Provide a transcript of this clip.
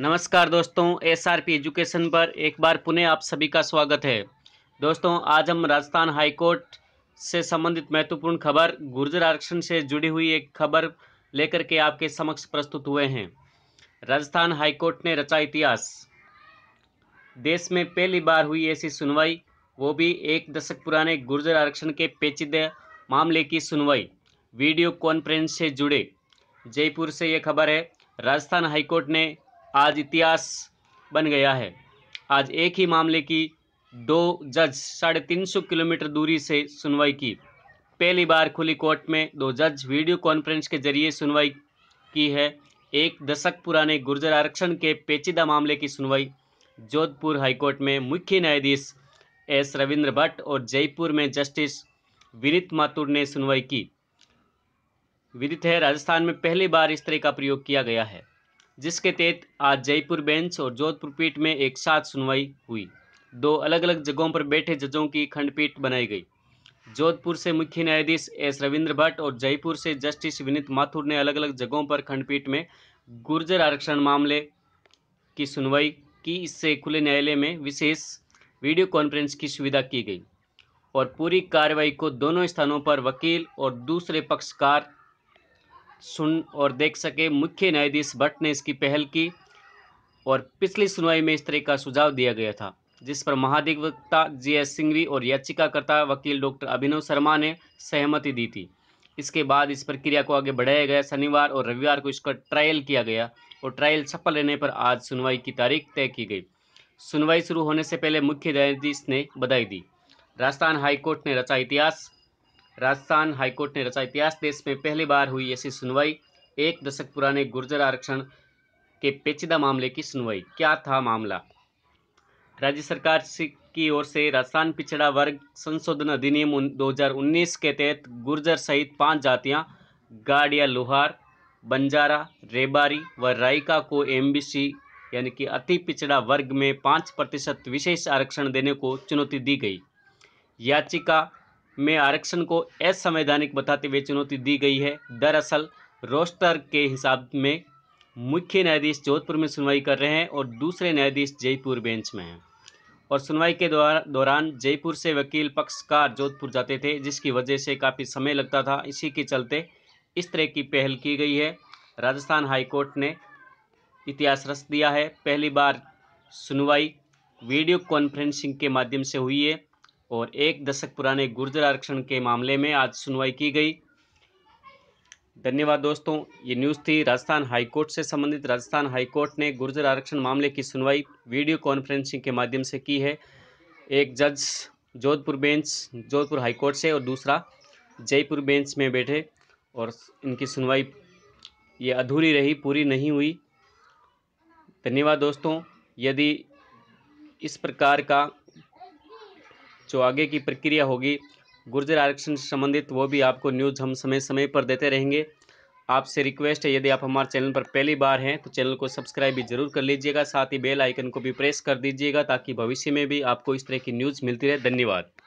नमस्कार दोस्तों S R P education पर एक बार पुनः आप सभी का स्वागत है दोस्तों आज हम राजस्थान हाईकोर्ट से संबंधित महत्वपूर्ण खबर गुर्जर आरक्षण से जुड़ी हुई एक खबर लेकर के आपके समक्ष प्रस्तुत हुए हैं राजस्थान हाईकोर्ट ने रचा इतिहास देश में पहली बार हुई ऐसी सुनवाई वो भी एक दशक पुराने गुर्जर आरक्षण के पेचीदा मामले की सुनवाई वीडियो कॉन्फ्रेंस से जुड़े जयपुर से ये खबर है राजस्थान हाईकोर्ट ने आज इतिहास बन गया है आज एक ही मामले की दो जज साढ़े तीन सौ किलोमीटर दूरी से सुनवाई की पहली बार खुली कोर्ट में दो जज वीडियो कॉन्फ्रेंस के जरिए सुनवाई की है एक दशक पुराने गुर्जर आरक्षण के पेचीदा मामले की सुनवाई जोधपुर हाईकोर्ट में मुख्य न्यायाधीश एस रविंद्र भट्ट और जयपुर में जस्टिस विनित माथुर ने सुनवाई की विदित है राजस्थान में पहली बार इस तरह का प्रयोग किया गया है जिसके तहत आज जयपुर बेंच और जोधपुर पीठ में एक साथ सुनवाई हुई दो अलग अलग जगहों पर बैठे जजों की खंडपीठ बनाई गई जोधपुर से मुख्य न्यायाधीश एस रविंद्र भट्ट और जयपुर से जस्टिस विनीत माथुर ने अलग अलग जगहों पर खंडपीठ में गुर्जर आरक्षण मामले की सुनवाई की इससे खुले न्यायालय में विशेष वीडियो कॉन्फ्रेंस की सुविधा की गई और पूरी कार्रवाई को दोनों स्थानों पर वकील और दूसरे पक्षकार सुन और देख सके मुख्य न्यायाधीश भट्ट ने इसकी पहल की और पिछली सुनवाई में इस तरह का सुझाव दिया गया था जिस पर महाधिवक्ता जी एस सिंघवी और याचिकाकर्ता वकील डॉक्टर अभिनव शर्मा ने सहमति दी थी इसके बाद इस प्रक्रिया को आगे बढ़ाया गया शनिवार और रविवार को इसका ट्रायल किया गया और ट्रायल सफल रहने पर आज सुनवाई की तारीख तय की गई सुनवाई शुरू होने से पहले मुख्य न्यायाधीश ने बधाई दी राजस्थान हाईकोर्ट ने रचा इतिहास राजस्थान हाईकोर्ट ने रचा इतिहास देश में पहली बार हुई ऐसी सुनवाई एक दशक पुराने गुर्जर आरक्षण के पेचीदा मामले की सुनवाई क्या था मामला राज्य सरकार की ओर से राजस्थान पिछड़ा वर्ग संशोधन अधिनियम 2019 के तहत गुर्जर सहित पांच जातियां गाड़िया लोहार बंजारा रेबारी व रायका को एमबीसी यानी कि अति पिछड़ा वर्ग में पाँच प्रतिशत विशेष आरक्षण देने को चुनौती दी गई याचिका में आरक्षण को असंवैधानिक बताते हुए चुनौती दी गई है दरअसल रोस्टर के हिसाब में मुख्य न्यायाधीश जोधपुर में सुनवाई कर रहे हैं और दूसरे न्यायाधीश जयपुर बेंच में हैं और सुनवाई के दौरान जयपुर से वकील पक्षकार जोधपुर जाते थे जिसकी वजह से काफ़ी समय लगता था इसी के चलते इस तरह की पहल की गई है राजस्थान हाईकोर्ट ने इतिहास रच दिया है पहली बार सुनवाई वीडियो कॉन्फ्रेंसिंग के माध्यम से हुई है और एक दशक पुराने गुर्जर आरक्षण के मामले में आज सुनवाई की गई धन्यवाद दोस्तों ये न्यूज़ थी राजस्थान हाईकोर्ट से संबंधित राजस्थान हाईकोर्ट ने गुर्जर आरक्षण मामले की सुनवाई वीडियो कॉन्फ्रेंसिंग के माध्यम से की है एक जज जोधपुर बेंच जोधपुर हाईकोर्ट से और दूसरा जयपुर बेंच में बैठे और इनकी सुनवाई ये अधूरी रही पूरी नहीं हुई धन्यवाद दोस्तों यदि इस प्रकार का जो आगे की प्रक्रिया होगी गुर्जर आरक्षण से संबंधित वो भी आपको न्यूज़ हम समय समय पर देते रहेंगे आपसे रिक्वेस्ट है यदि आप हमारे चैनल पर पहली बार हैं तो चैनल को सब्सक्राइब भी जरूर कर लीजिएगा साथ ही बेल आइकन को भी प्रेस कर दीजिएगा ताकि भविष्य में भी आपको इस तरह की न्यूज़ मिलती रहे धन्यवाद